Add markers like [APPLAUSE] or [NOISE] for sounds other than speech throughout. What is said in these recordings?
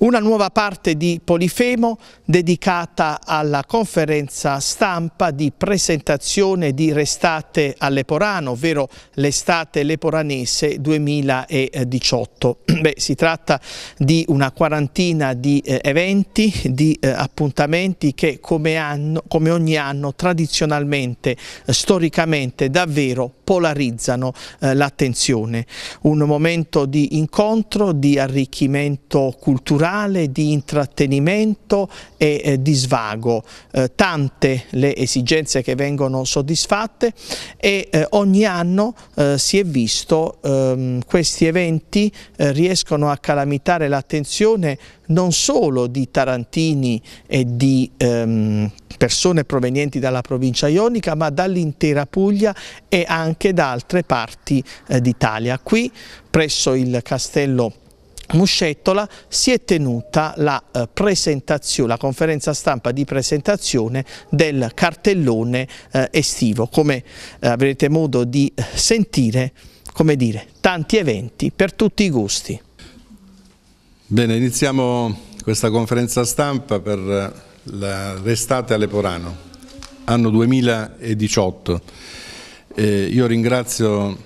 Una nuova parte di Polifemo dedicata alla conferenza stampa di presentazione di Restate all'Eporano, ovvero l'estate leporanese 2018. [CLEARS THROAT] Beh, si tratta di una quarantina di eh, eventi, di eh, appuntamenti che come, anno, come, ogni anno tradizionalmente, eh, storicamente davvero polarizzano eh, l'attenzione. Un momento di incontro, di arricchimento culturale, di intrattenimento e eh, di svago. Eh, tante le esigenze che vengono soddisfatte e eh, ogni anno eh, si è visto ehm, questi eventi eh, riescono a calamitare l'attenzione non solo di tarantini e di ehm, persone provenienti dalla provincia ionica, ma dall'intera Puglia e anche da altre parti eh, d'Italia. Qui presso il castello Muscettola si è tenuta la, eh, la, conferenza stampa di presentazione del cartellone eh, estivo. Come eh, avrete modo di eh, sentire, come dire, tanti eventi per tutti i gusti. Bene, iniziamo questa conferenza stampa per eh, l'estate Aleporano, anno 2018. Eh, io ringrazio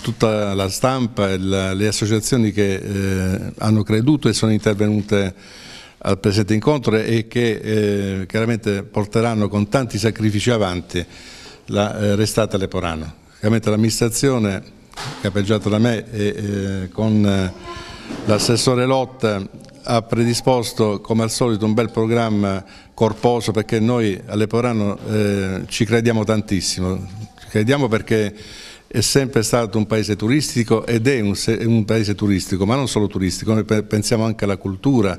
tutta la stampa e la, le associazioni che eh, hanno creduto e sono intervenute al presente incontro e che eh, chiaramente porteranno con tanti sacrifici avanti la eh, restata Leporano. Chiaramente l'amministrazione capeggiata da me e eh, con L'assessore Lotta ha predisposto come al solito un bel programma corposo perché noi all'Eporano eh, ci crediamo tantissimo, ci crediamo perché è sempre stato un paese turistico ed è un, un paese turistico, ma non solo turistico, noi pensiamo anche alla cultura,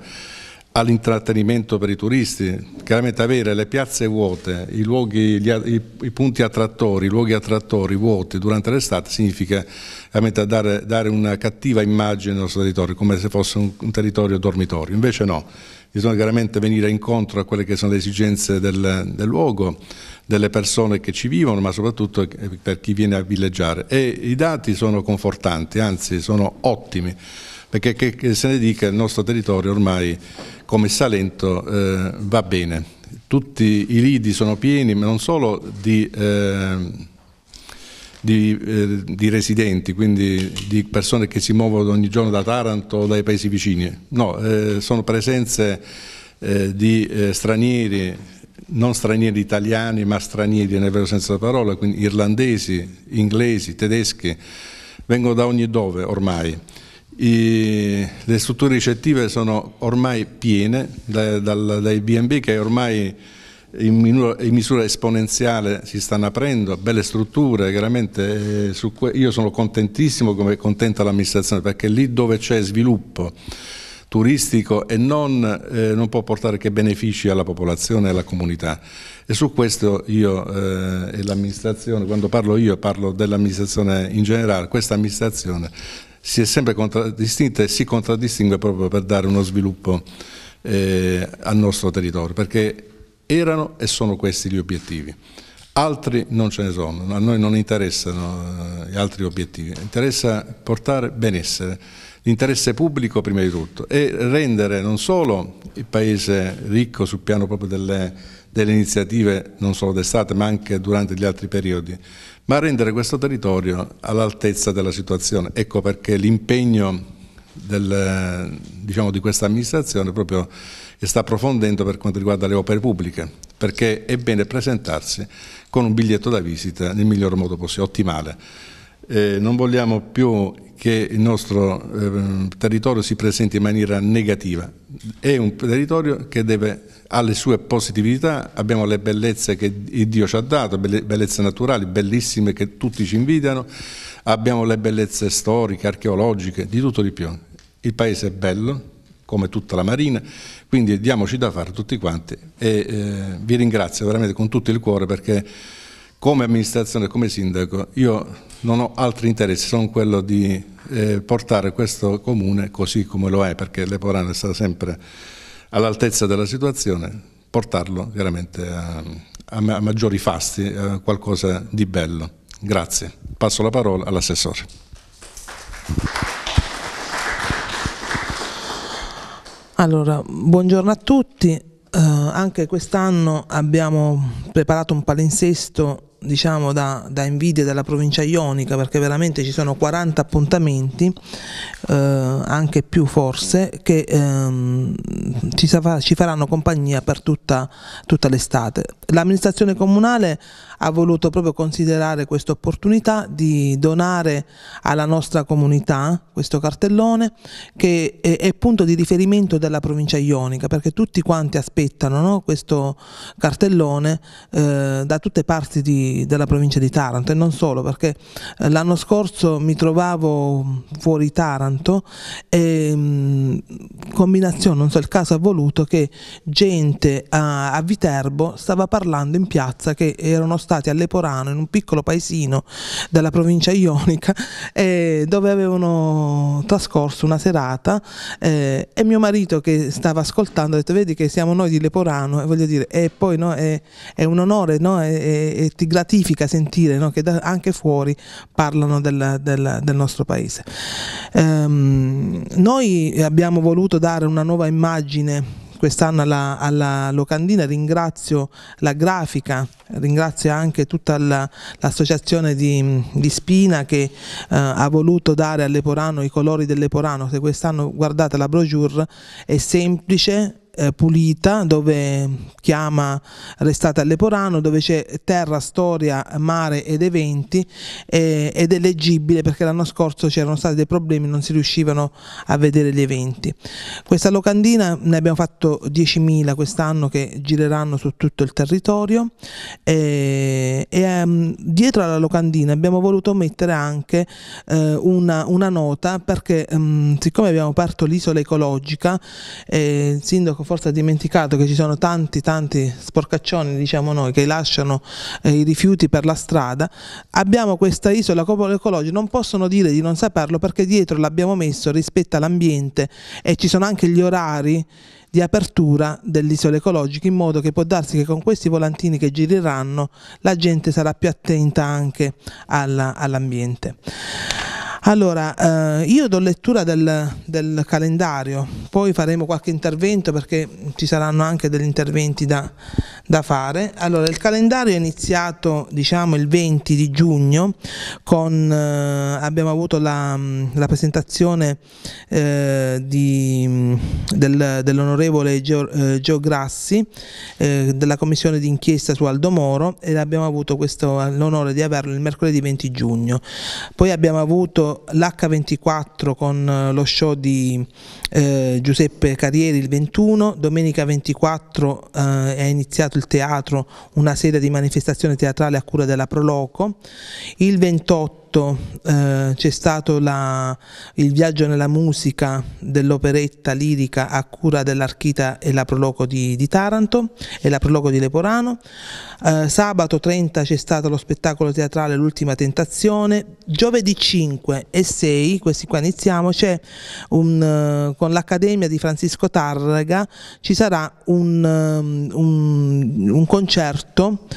all'intrattenimento per i turisti, chiaramente avere le piazze vuote, i, luoghi, gli, i, i punti attrattori, i luoghi attrattori vuoti durante l'estate significa veramente a dare, dare, una cattiva immagine del nostro territorio, come se fosse un, un territorio dormitorio. Invece no, bisogna chiaramente venire incontro a quelle che sono le esigenze del, del luogo, delle persone che ci vivono, ma soprattutto per chi viene a villeggiare. E i dati sono confortanti, anzi sono ottimi perché che, che, se ne dica il nostro territorio ormai come Salento eh, va bene. Tutti i lidi sono pieni, ma non solo di eh, di, eh, di, residenti, quindi di persone che si muovono ogni giorno da Taranto o dai paesi vicini, no, eh, sono presenze eh, di eh, stranieri, non stranieri italiani ma stranieri nel vero senso della parola, quindi irlandesi, inglesi, tedeschi, vengono da ogni dove ormai. I, le strutture ricettive sono ormai piene da, dal, dai BNB che ormai in misura, esponenziale si stanno aprendo, belle strutture, chiaramente eh, io sono contentissimo come è contenta l'amministrazione perché lì dove c'è sviluppo turistico e non, eh, non, può portare che benefici alla popolazione e alla comunità. E su questo io eh, e l'amministrazione, quando parlo io parlo dell'amministrazione in generale, questa amministrazione si è sempre contraddistinta e si contraddistingue proprio per dare uno sviluppo eh, al nostro territorio, perché erano e sono questi gli obiettivi. Altri non ce ne sono, a noi non interessano eh, gli altri obiettivi, interessa portare benessere, l'interesse pubblico prima di tutto e rendere non solo il Paese ricco sul piano proprio delle, delle iniziative non solo d'estate ma anche durante gli altri periodi, ma rendere questo territorio all'altezza della situazione. Ecco perché l'impegno diciamo, di questa amministrazione è proprio e sta approfondendo per quanto riguarda le opere pubbliche, perché è bene presentarsi con un biglietto da visita nel miglior modo possibile, ottimale. Eh, non vogliamo più che il nostro eh, territorio si presenti in maniera negativa, è un territorio che deve, ha le sue positività, abbiamo le bellezze che Dio ci ha dato, bellezze naturali, bellissime che tutti ci invidiano, abbiamo le bellezze storiche, archeologiche, di tutto di più. Il paese è bello, come tutta la Marina, quindi diamoci da fare tutti quanti e eh, vi ringrazio veramente con tutto il cuore perché come amministrazione, come sindaco, io non ho altri interessi se non quello di eh, portare questo comune così come lo è, perché Leporano è stata sempre all'altezza della situazione, portarlo veramente a, a, maggiori fasti, a qualcosa di bello. Grazie. Passo la parola all'assessore. Allora, buongiorno a tutti. Eh, anche quest'anno abbiamo preparato un palinsesto diciamo da, da invidia della provincia ionica perché veramente ci sono 40 appuntamenti eh, anche più forse che ehm, ci, ci, faranno compagnia per tutta, tutta l'estate l'amministrazione comunale ha voluto proprio considerare questa opportunità di donare alla nostra comunità questo cartellone che è, è punto di riferimento della provincia ionica perché tutti quanti aspettano no, questo cartellone eh, da tutte parti di, della provincia di Taranto e non solo perché eh, l'anno scorso mi trovavo fuori Taranto e mm, combinazione, non so il caso ha voluto che gente a, a Viterbo stava parlando in piazza che erano stati a Leporano, in un piccolo paesino della provincia ionica, [LAUGHS] eh, dove avevano trascorso una serata eh, e mio marito che stava ascoltando ha detto vedi che siamo noi di Leporano e voglio dire, e poi no, è, è, un onore no, e, ti gratifica sentire no, che da, anche fuori parlano del, del, del nostro paese. Um, noi abbiamo voluto dare una nuova immagine quest'anno alla, alla, locandina, ringrazio la grafica, ringrazio anche tutta l'associazione la, di, di, Spina che eh, ha voluto dare all'Eporano i colori dell'Eporano, se quest'anno guardate la brochure è semplice, eh, pulita dove chiama Restate a Leporano, dove c'è terra, storia, mare ed eventi eh, ed è leggibile perché l'anno scorso c'erano stati dei problemi, non si riuscivano a vedere gli eventi. Questa locandina ne abbiamo fatto 10.000 quest'anno che gireranno su tutto il territorio eh, e um, dietro alla locandina abbiamo voluto mettere anche eh, una, una, nota perché um, siccome abbiamo aperto l'isola ecologica, eh, il sindaco forse ha dimenticato che ci sono tanti tanti sporcaccioni diciamo noi che lasciano eh, i rifiuti per la strada abbiamo questa isola come ecologica non possono dire di non saperlo perché dietro l'abbiamo messo rispetto all'ambiente e ci sono anche gli orari di apertura dell'isola ecologica in modo che può darsi che con questi volantini che gireranno la gente sarà più attenta anche all'ambiente. All allora, eh, io do lettura del, del, calendario, poi faremo qualche intervento perché ci saranno anche degli interventi da, da fare. Allora, il calendario è iniziato diciamo il 20 di giugno, con, eh, abbiamo avuto la, mm, la presentazione eh, di, mm, del, dell'onorevole Gio, eh, Gio Grassi eh, della commissione d'inchiesta su Aldo Moro ed abbiamo avuto l'onore di averlo il mercoledì 20 giugno. Poi abbiamo avuto l'H24 con eh, lo show di eh, Giuseppe Carrieri il 21, domenica 24 eh, è iniziato il teatro, una sera di manifestazione teatrale a cura della Proloco, il 28 eh, c'è stato la, il viaggio nella musica dell'operetta lirica a cura dell'Archita e la Proloco di, di, Taranto e la Proloco di Leporano. Eh, sabato 30 c'è stato lo spettacolo teatrale L'ultima tentazione. Giovedì 5 e 6, questi qua iniziamo, c'è un, eh, con l'Accademia di Francisco Tarrega ci sarà un, ehm, un, un concerto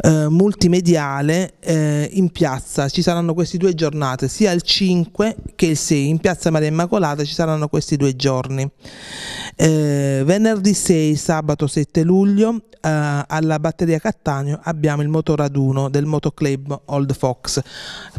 eh, multimediale eh, in piazza, ci saranno queste due giornate, sia il 5 che il 6, in piazza Maria Immacolata ci saranno questi due giorni. Eh, venerdì 6, sabato 7 luglio eh, alla batteria Cattaneo abbiamo il motoraduno del motoclub Old Fox.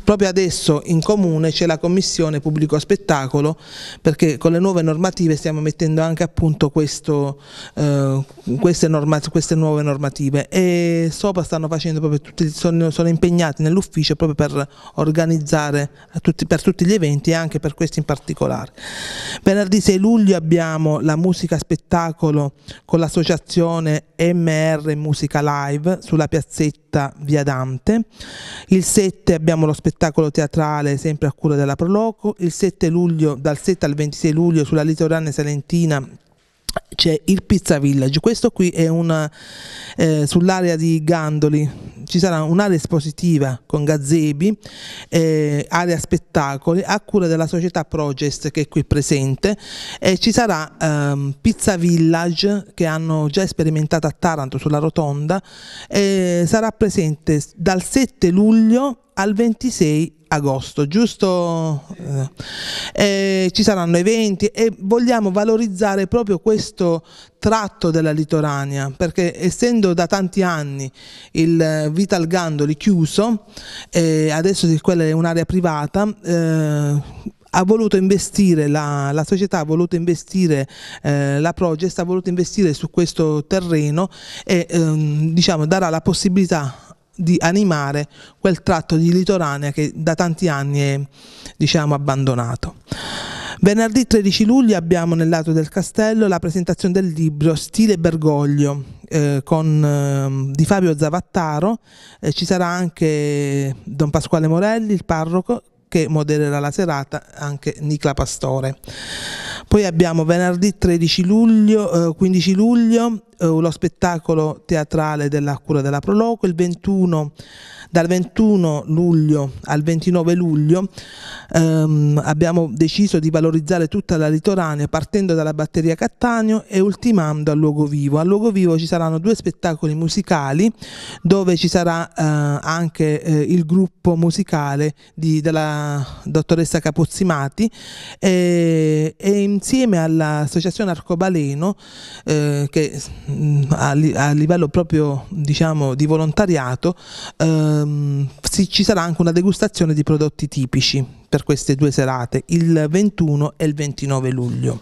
Proprio adesso in comune c'è la commissione pubblico spettacolo perché con le nuove normative normative stiamo mettendo anche a punto questo, eh, queste, normative, queste, nuove normative e sopra stanno facendo proprio tutti, sono, sono impegnati nell'ufficio proprio per organizzare tutti, per tutti gli eventi e anche per questi in particolare. Venerdì 6 luglio abbiamo la musica spettacolo con l'associazione MR Musica Live sulla piazzetta scritta via Dante. Il 7 abbiamo lo spettacolo teatrale sempre a cura della Proloco. Il 7 luglio, dal 7 al 26 luglio sulla litorane salentina c'è il Pizza Village, questo qui è una, eh, sull'area di Gandoli, ci sarà un'area espositiva con gazebi, eh, area spettacoli a cura della società Progest che è qui presente e ci sarà ehm, Pizza Village che hanno già sperimentato a Taranto sulla rotonda, e sarà presente dal 7 luglio al 26 agosto, giusto? Eh, eh, ci saranno eventi e vogliamo valorizzare proprio questo tratto della litorania, perché essendo da tanti anni il Vital Gandoli chiuso, eh, adesso quella è un'area privata, eh, ha voluto investire, la, la, società ha voluto investire, eh, la Progest ha voluto investire su questo terreno e ehm, diciamo, darà la possibilità di animare quel tratto di litoranea che da tanti anni è diciamo, abbandonato. Venerdì 13 luglio abbiamo nel lato del castello la presentazione del libro Stile Bergoglio eh, con, eh, di Fabio Zavattaro, eh, ci sarà anche Don Pasquale Morelli, il parroco, che modererà la serata anche Nicla Pastore. Poi abbiamo venerdì 13 luglio, 15 eh, luglio eh, lo spettacolo teatrale della cura della Proloco, il 21, dal 21 luglio al 29 luglio ehm, abbiamo deciso di valorizzare tutta la litoranea partendo dalla batteria Cattaneo e ultimando a luogo vivo. A luogo vivo ci saranno due spettacoli musicali dove ci sarà eh, anche eh, il gruppo musicale di, della dottoressa Capozzimati e, eh, e insieme all'associazione Arcobaleno eh, che Mm, a, li, a, livello proprio diciamo, di volontariato ehm, si, ci sarà anche una degustazione di prodotti tipici per queste due serate, il 21 e il 29 luglio.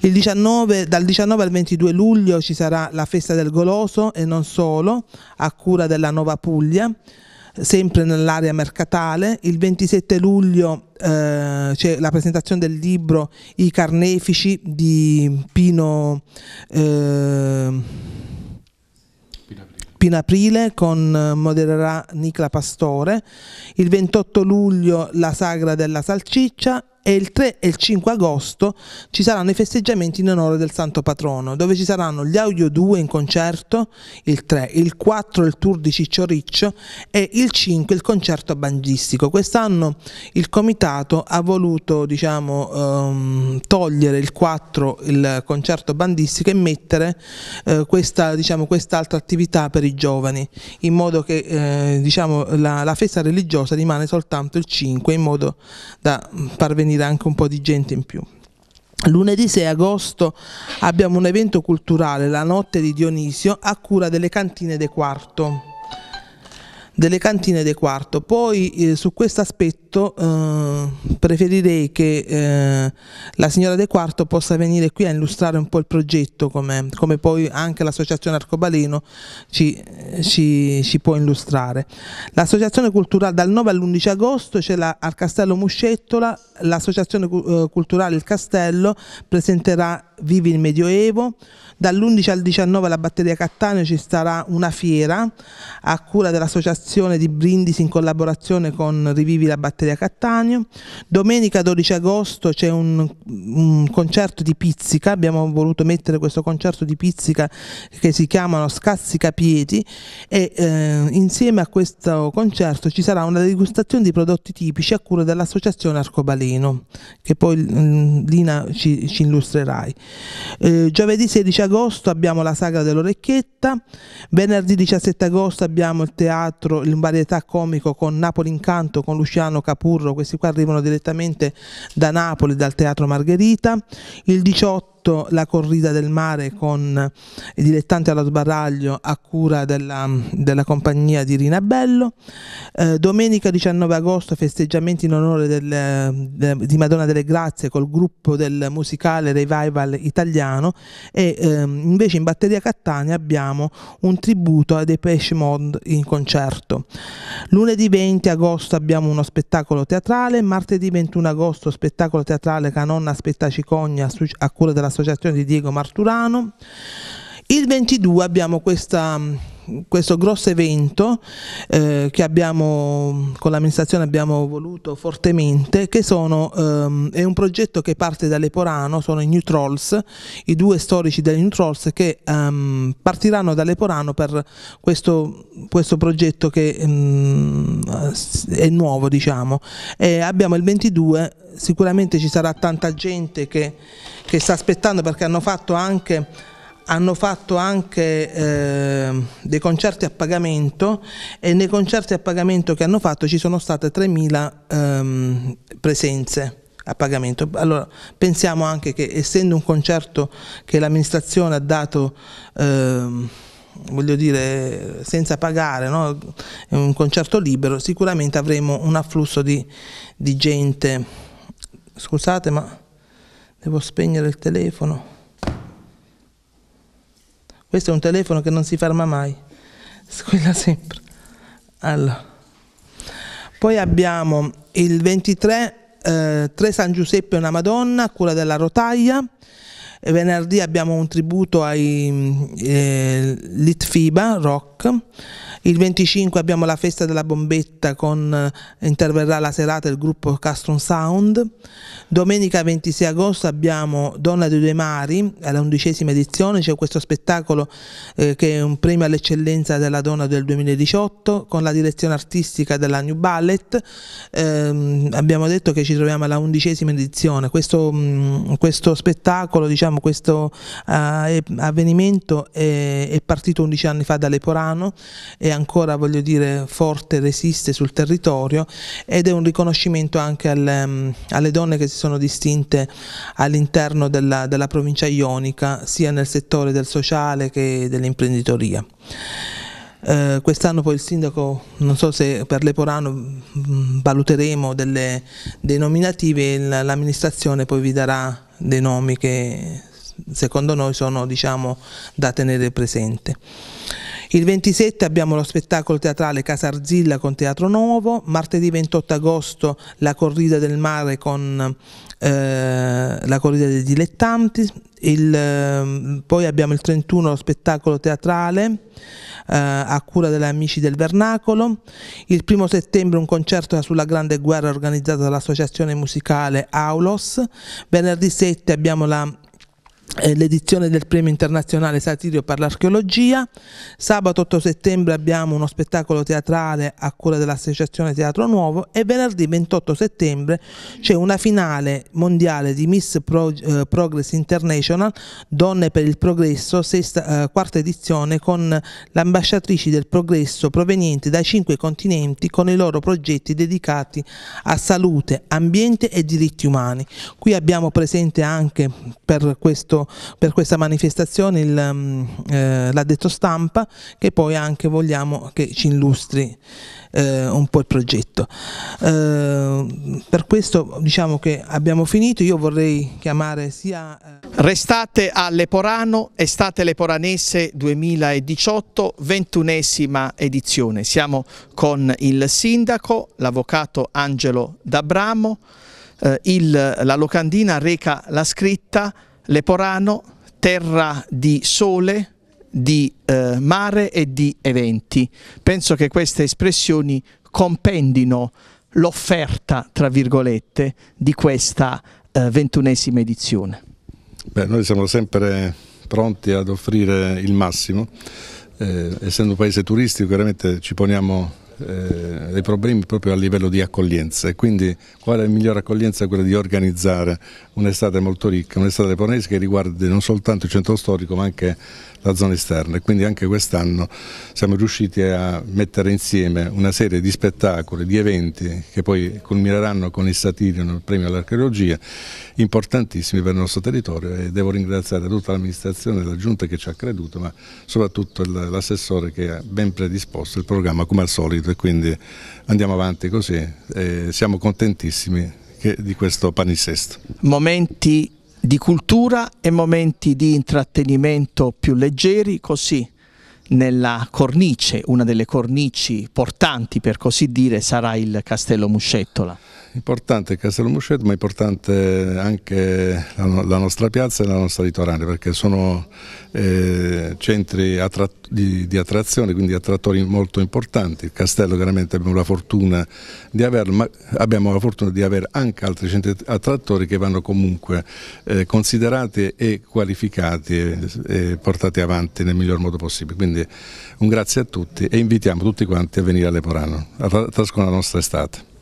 Il 19, dal 19 al 22 luglio ci sarà la festa del Goloso e non solo, a cura della Nova Puglia sempre nell'area mercatale. Il 27 luglio eh, c'è la presentazione del libro I carnefici di Pino. Eh, in aprile con eh, modererà Nicla Pastore, il 28 luglio la sagra della salciccia, e il 3 e il 5 agosto ci saranno i festeggiamenti in onore del Santo Patrono, dove ci saranno gli Audio 2 in concerto, il 3, il 4 il tour di Ciccio Riccio e il 5 il concerto bandistico. Quest'anno il comitato ha voluto diciamo, ehm, togliere il 4 il concerto bandistico e mettere eh, questa, diciamo, quest'altra attività per i giovani, in modo che eh, diciamo, la, la festa religiosa rimane soltanto il 5, in modo da mm, parvenire venire anche un po' di gente in più. Lunedì 6 agosto abbiamo un evento culturale, la notte di Dionisio, a cura delle cantine de quarto. Delle cantine de quarto. Poi eh, su questo aspetto questo eh, preferirei che eh, la signora De Quarto possa venire qui a illustrare un po' il progetto, come, come poi anche l'associazione Arcobaleno ci, ci, ci, può illustrare. L'associazione culturale dal 9 all'11 agosto c'è al Castello Muscettola, l'associazione eh, culturale Il Castello presenterà Vivi il Medioevo, dall'11 al 19 alla batteria Cattaneo ci sarà una fiera a cura dell'associazione di Brindisi in collaborazione con Rivivi la batteria Palazzi da Cattaneo. Domenica 12 agosto c'è un, un, concerto di pizzica, abbiamo voluto mettere questo concerto di pizzica che si chiamano Scassi Capieti e eh, insieme a questo concerto ci sarà una degustazione di prodotti tipici a cura dell'associazione Arcobaleno che poi mm, Lina ci, ci illustrerai. Eh, giovedì 16 agosto abbiamo la sagra dell'orecchietta, venerdì 17 agosto abbiamo il teatro, in varietà comico con Napoli Incanto con Luciano Capone Capurro, questi qua arrivano direttamente da Napoli, dal Teatro Margherita. Il 18 fatto la corrida del mare con i dilettanti allo sbaraglio a cura della, della compagnia di Rinabello. Eh, domenica 19 agosto festeggiamenti in onore del, de, di Madonna delle Grazie col gruppo del musicale Revival italiano e ehm, invece in batteria Catania abbiamo un tributo a Depeche Mode in concerto. Lunedì 20 agosto abbiamo uno spettacolo teatrale, martedì 21 agosto spettacolo teatrale Canonna Cicogna a cura della l'associazione di Diego Marturano. Il 22 abbiamo questa questo grosso evento eh, che abbiamo con l'amministrazione abbiamo voluto fortemente che sono, ehm, è un progetto che parte da Porano, sono i New Trolls i due storici dei New Trolls che ehm, partiranno da Porano per questo, questo progetto che ehm, è nuovo diciamo e abbiamo il 22 sicuramente ci sarà tanta gente che, che sta aspettando perché hanno fatto anche hanno fatto anche eh, dei concerti a pagamento e nei concerti a pagamento che hanno fatto ci sono state 3.000 ehm, presenze a pagamento. Allora pensiamo anche che essendo un concerto che l'amministrazione ha dato ehm, voglio dire, senza pagare, no? un concerto libero, sicuramente avremo un afflusso di, di gente. Scusate, ma devo spegnere il telefono. Questo è un telefono che non si ferma mai, squilla [LAUGHS] sempre. Allora. Poi abbiamo il 23, eh, 3 San Giuseppe e una Madonna, cura della rotaia, venerdì abbiamo un tributo ai eh, Litfiba Rock, il 25 abbiamo la festa della bombetta con eh, interverrà la serata il gruppo Castron Sound, domenica 26 agosto abbiamo Donna dei due mari alla undicesima edizione, c'è questo spettacolo eh, che è un premio all'eccellenza della donna del 2018 con la direzione artistica della New Ballet, ehm, abbiamo detto che ci troviamo alla undicesima edizione, questo, mh, mm, questo spettacolo diciamo diciamo, questo uh, avvenimento è, è, partito 11 anni fa da Leporano e ancora voglio dire forte resiste sul territorio ed è un riconoscimento anche al, ehm, alle donne che si sono distinte all'interno della, della provincia ionica sia nel settore del sociale che dell'imprenditoria. Eh, quest'anno poi il sindaco, non so se per Leporano mm, valuteremo delle, dei nominativi e l'amministrazione poi vi darà dei nomi che secondo noi sono diciamo, da tenere presente. Il 27 abbiamo lo spettacolo teatrale Arzilla con Teatro Nuovo, martedì 28 agosto la corrida del mare con eh, la corrida dei dilettanti, il, ehm, poi abbiamo il 31 lo spettacolo teatrale eh, a cura degli amici del Vernacolo, il 1 settembre un concerto sulla Grande Guerra organizzato dall'associazione musicale Aulos, venerdì 7 abbiamo la eh, l'edizione del premio internazionale Satirio per l'archeologia. Sabato 8 settembre abbiamo uno spettacolo teatrale a cura dell'Associazione Teatro Nuovo e venerdì 28 settembre c'è una finale mondiale di Miss Pro, eh, Progress International, Donne per il Progresso, sesta, eh, quarta edizione, con le ambasciatrici del progresso provenienti dai cinque continenti con i loro progetti dedicati a salute, ambiente e diritti umani. Qui abbiamo presente anche per questo appunto per questa manifestazione l'ha mm, eh, l'addetto stampa che poi anche vogliamo che ci illustri eh, un po' il progetto. Eh, per questo diciamo che abbiamo finito, io vorrei chiamare sia... Eh, Restate a Leporano, Estate Leporanese 2018, ventunesima edizione. Siamo con il sindaco, l'avvocato Angelo D'Abramo, eh, il, la locandina reca la scritta Leporano, terra di sole, di eh, mare e di eventi. Penso che queste espressioni compendino l'offerta, tra virgolette, di questa eh, ventunesima eh, edizione. Beh, noi siamo sempre pronti ad offrire il massimo, eh, essendo un paese turistico chiaramente ci poniamo eh, dei problemi proprio a livello di accoglienza e quindi qual è la migliore accoglienza quella di organizzare un'estate molto ricca, un'estate leponese che riguarda non soltanto il centro storico ma anche la zona esterna e quindi anche quest'anno siamo riusciti a mettere insieme una serie di spettacoli, di eventi che poi culmineranno con il Satirion, il premio all'archeologia, importantissimi per il nostro territorio e devo ringraziare tutta l'amministrazione, la giunta che ci ha creduto ma soprattutto l'assessore che ha ben predisposto il programma come al solito Burro e quindi andiamo avanti così, eh, siamo contentissimi che, di questo panisesto. Momenti di cultura e momenti di intrattenimento più leggeri, così nella cornice, una delle cornici portanti per così dire, sarà il Castello Muscettola. Importante il Castello Muscetto, ma è importante anche la, la, nostra piazza e la nostra litorale, perché sono eh, centri attra di, di, attrazione, quindi attrattori molto importanti. Il castello chiaramente abbiamo la fortuna di averlo, ma abbiamo la fortuna di avere anche altri centri attrattori che vanno comunque eh, considerati e qualificati e, e portati avanti nel miglior modo possibile. Quindi un grazie a tutti e invitiamo tutti quanti a venire a Leporano, a trascorrere la nostra estate.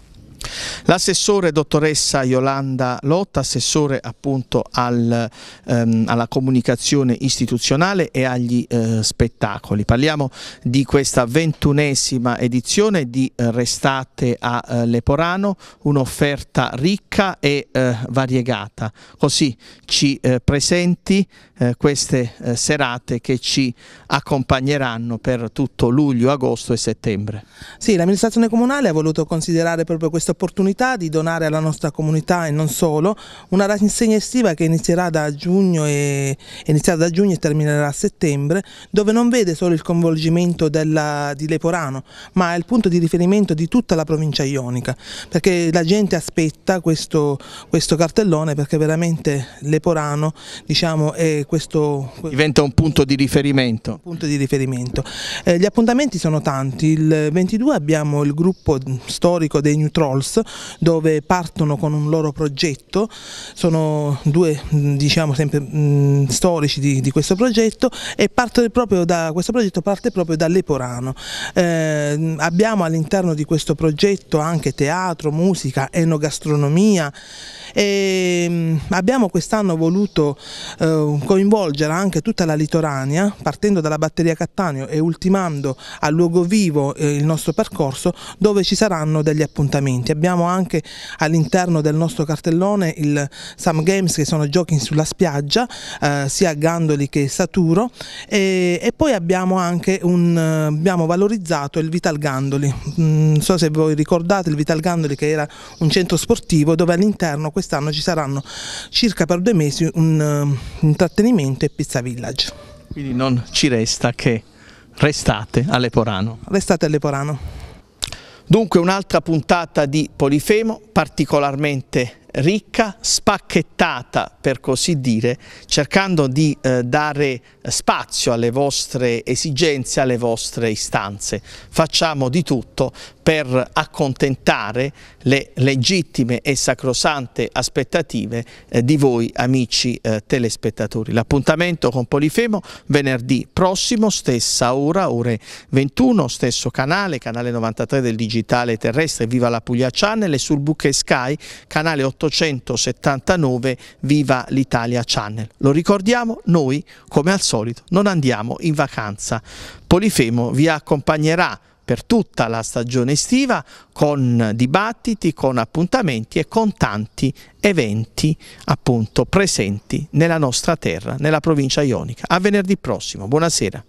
L'assessore dottoressa Yolanda Lotta, assessore appunto al, ehm, alla comunicazione istituzionale e agli eh, spettacoli. Parliamo di questa ventunesima edizione di eh, Restate a eh, Leporano, un'offerta ricca e eh, variegata. Così ci eh, presenti queste serate che ci accompagneranno per tutto luglio, agosto e settembre. Sì, l'amministrazione comunale ha voluto considerare proprio questo opportunità di donare alla nostra comunità e non solo una rassegna estiva che inizierà da giugno e, da giugno e terminerà a settembre dove non vede solo il coinvolgimento della, di Leporano ma è il punto di riferimento di tutta la provincia ionica perché la gente aspetta questo, questo cartellone perché veramente Leporano diciamo, è questo, diventa un punto di riferimento, punto di riferimento. Eh, gli appuntamenti sono tanti il 22 abbiamo il gruppo storico dei New Trolls Pulse dove partono con un loro progetto, sono due diciamo sempre mh, mm, storici di, di, questo progetto e parte proprio da questo progetto parte proprio da Leporano. Eh, abbiamo all'interno di questo progetto anche teatro, musica, enogastronomia e mh, mm, abbiamo quest'anno voluto eh, coinvolgere anche tutta la litorania partendo dalla batteria Cattaneo e ultimando a luogo vivo eh, il nostro percorso dove ci saranno degli appuntamenti eventi. Abbiamo anche all'interno del nostro cartellone il Sam Games che sono giochi sulla spiaggia, eh, sia Gandoli che Saturo e, e poi abbiamo anche un, abbiamo valorizzato il Vital Gandoli. Non mm, so se voi ricordate il Vital Gandoli che era un centro sportivo dove all'interno quest'anno ci saranno circa per due mesi un uh, eh, intrattenimento e pizza village. Quindi non ci resta che restate a Leporano. Restate a Leporano. Dunque un'altra puntata di Polifemo particolarmente ricca, spacchettata per così dire, cercando di eh, dare spazio alle vostre esigenze, alle vostre istanze. Facciamo di tutto per accontentare le legittime e sacrosante aspettative eh, di voi amici eh, telespettatori. L'appuntamento con Polifemo venerdì prossimo, stessa ora, ore 21, stesso canale, canale 93 del digitale terrestre, Viva la Puglia Channel e sul Buche Sky, canale 8 1879 Viva l'Italia Channel. Lo ricordiamo, noi come al solito non andiamo in vacanza. Polifemo vi accompagnerà per tutta la stagione estiva con dibattiti, con appuntamenti e con tanti eventi appunto presenti nella nostra terra, nella provincia ionica. A venerdì prossimo, buonasera.